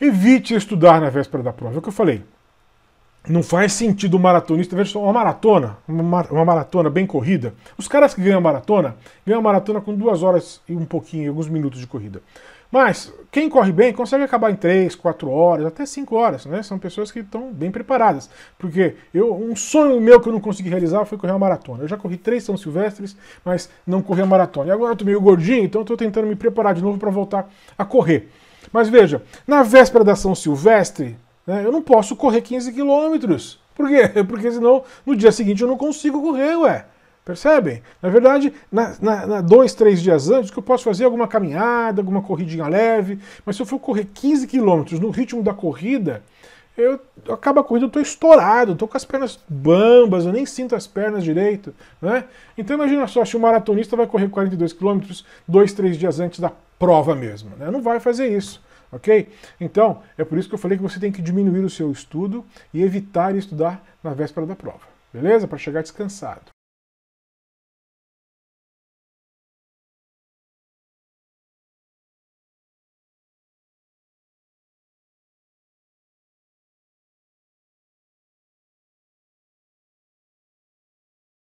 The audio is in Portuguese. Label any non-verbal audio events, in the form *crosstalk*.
Evite estudar na véspera da prova. É o que eu falei. Não faz sentido o maratonista ver uma maratona, uma, maratona bem corrida. Os caras que ganham maratona, ganham maratona com duas horas e um pouquinho, alguns minutos de corrida. Mas quem corre bem consegue acabar em três quatro horas, até cinco horas, né? São pessoas que estão bem preparadas. Porque eu, um sonho meu que eu não consegui realizar foi correr uma maratona. Eu já corri três São Silvestres, mas não corri a maratona. E agora eu tô meio gordinho, então estou tentando me preparar de novo para voltar a correr. Mas veja, na véspera da São Silvestre, né? Eu não posso correr 15 quilômetros. Por quê? *laughs* Porque senão no dia seguinte eu não consigo correr, ué. Percebem? Na verdade, na, na, na, dois, três dias antes, que eu posso fazer alguma caminhada, alguma corridinha leve, mas se eu for correr 15 quilômetros no ritmo da corrida, eu acaba a corrida, eu estou estourado, estou com as pernas bambas, eu nem sinto as pernas direito, né? Então imagina só, se o um maratonista vai correr 42 quilômetros dois, três dias antes da prova mesmo, né? Não vai fazer isso ok? Então, é por isso que eu falei que você tem que diminuir o seu estudo e evitar estudar na véspera da prova, beleza? Para chegar descansado.